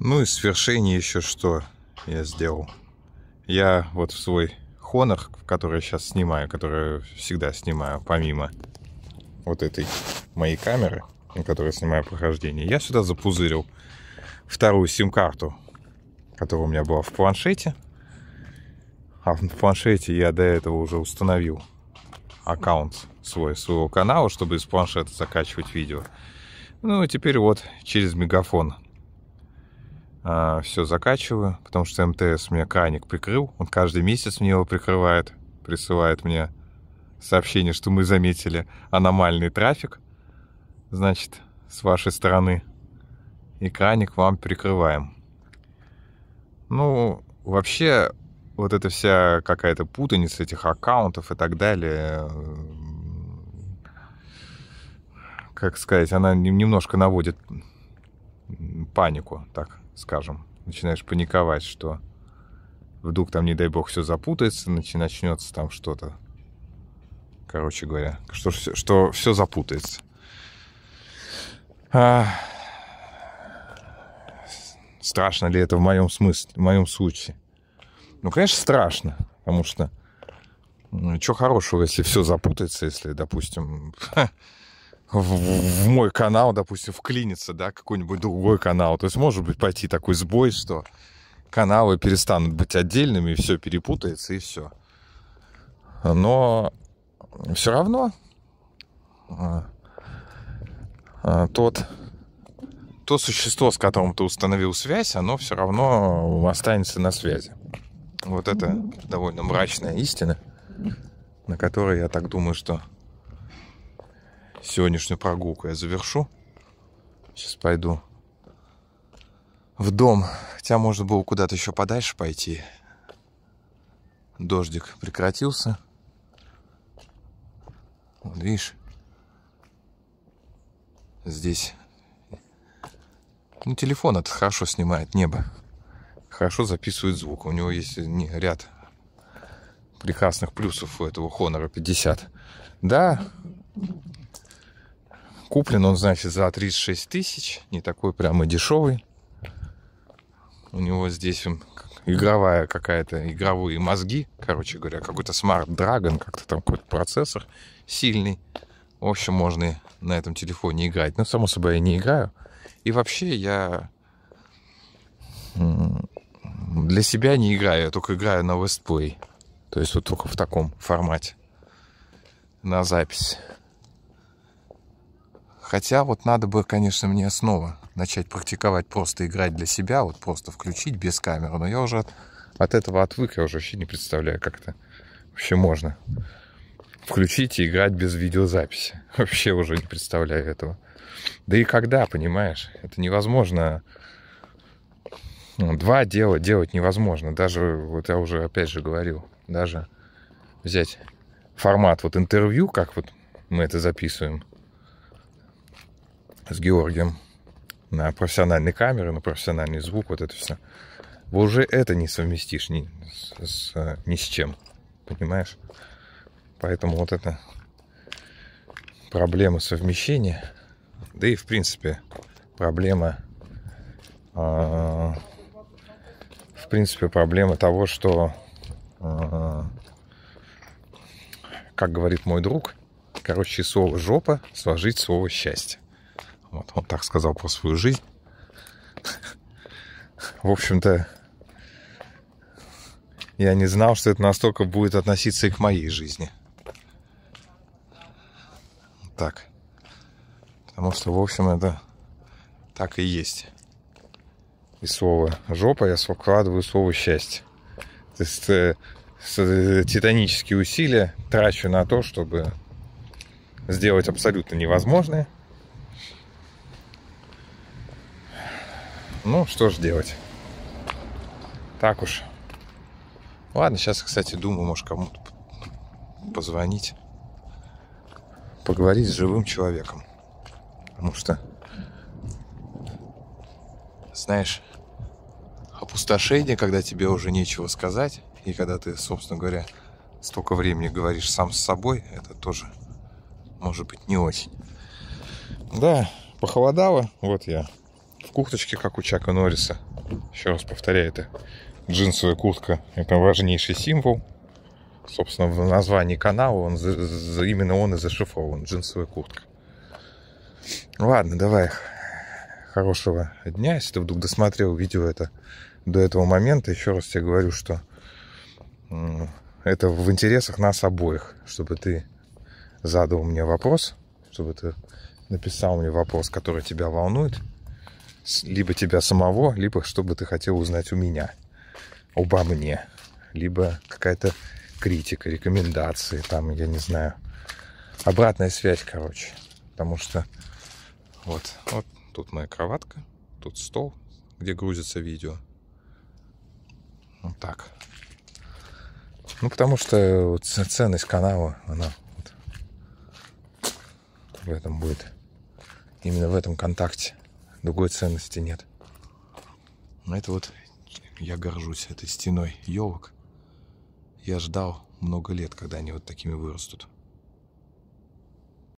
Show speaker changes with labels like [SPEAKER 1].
[SPEAKER 1] Ну и с вершения еще что я сделал. Я вот в свой Honor, который я сейчас снимаю, который всегда снимаю, помимо вот этой моей камеры, на которой снимаю прохождение, я сюда запузырил вторую сим-карту, которая у меня была в планшете. А в планшете я до этого уже установил аккаунт свой, своего канала, чтобы из планшета закачивать видео. Ну и теперь вот через мегафон а, все закачиваю, потому что МТС мне Каник прикрыл. Он каждый месяц мне его прикрывает, присылает мне сообщение, что мы заметили аномальный трафик, значит, с вашей стороны. И краник вам прикрываем. Ну, вообще, вот эта вся какая-то путаница этих аккаунтов и так далее, э, как сказать, она немножко наводит панику, так скажем, начинаешь паниковать, что вдруг там, не дай бог, все запутается, начнется там что-то. Короче говоря, что, что все запутается. А... Страшно ли это в моем смысле, в моем случае? Ну, конечно, страшно, потому что ну, что хорошего, если все запутается, если, допустим, в, в мой канал, допустим, вклинится, да, какой-нибудь другой канал. То есть может быть пойти такой сбой, что каналы перестанут быть отдельными, все перепутается и все. Но все равно а, а, тот, то существо, с которым ты установил связь, оно все равно останется на связи. Вот это довольно мрачная истина, на которой я так думаю, что сегодняшнюю прогулку я завершу. Сейчас пойду в дом. Хотя можно было куда-то еще подальше пойти. Дождик прекратился. Вот видишь, здесь ну, телефон это хорошо снимает небо. Хорошо записывает звук. У него есть ряд прекрасных плюсов у этого Honor 50. Да, Куплен он, значит, за 36 тысяч. Не такой прямо дешевый. У него здесь игровая какая-то, игровые мозги, короче говоря, какой-то Smart Dragon, как-то там какой-то процессор сильный. В общем, можно на этом телефоне играть. Но, ну, само собой, я не играю. И вообще я для себя не играю, я только играю на Westplay. То есть вот только в таком формате. На запись. Хотя вот надо бы, конечно, мне снова начать практиковать просто играть для себя, вот просто включить без камеры. Но я уже от, от этого отвык, я уже вообще не представляю, как это вообще можно. Включить и играть без видеозаписи. Вообще уже не представляю этого. Да и когда, понимаешь? Это невозможно. Ну, два дела делать невозможно. Даже, вот я уже опять же говорил, даже взять формат вот интервью, как вот мы это записываем, с Георгием на профессиональные камеры, на профессиональный звук, вот это все. вы уже это не совместишь ни с, с, ни с чем, понимаешь? Поэтому вот это проблема совмещения, да и в принципе проблема, э, в принципе проблема того, что, э, как говорит мой друг, короче, слово жопа сложить слово счастье. Вот он так сказал про свою жизнь. В общем-то, я не знал, что это настолько будет относиться и к моей жизни. Так. Потому что, в общем, это так и есть. И слово жопа я вкладываю слово счастье. То есть э, э, титанические усилия трачу на то, чтобы сделать абсолютно невозможное – Ну, что же делать. Так уж. Ладно, сейчас, кстати, думаю, может, кому-то позвонить. Поговорить с живым человеком. Потому что, знаешь, опустошение, когда тебе уже нечего сказать, и когда ты, собственно говоря, столько времени говоришь сам с собой, это тоже может быть не очень. Да, похолодало, вот я в курточке, как у Чака Норриса. Еще раз повторяю, это джинсовая куртка. Это важнейший символ. Собственно, в названии канала он, именно он и зашифрован. Джинсовая куртка. Ладно, давай. Хорошего дня. Если ты вдруг досмотрел видео это до этого момента, еще раз тебе говорю, что это в интересах нас обоих, чтобы ты задал мне вопрос, чтобы ты написал мне вопрос, который тебя волнует, либо тебя самого, либо что бы ты хотел узнать у меня, обо мне, либо какая-то критика, рекомендации, там, я не знаю, обратная связь, короче, потому что вот, вот тут моя кроватка, тут стол, где грузится видео. Вот так. Ну, потому что ценность канала, она вот в этом будет. Именно в этом контакте другой ценности нет. Ну, это вот я горжусь этой стеной елок. Я ждал много лет, когда они вот такими вырастут.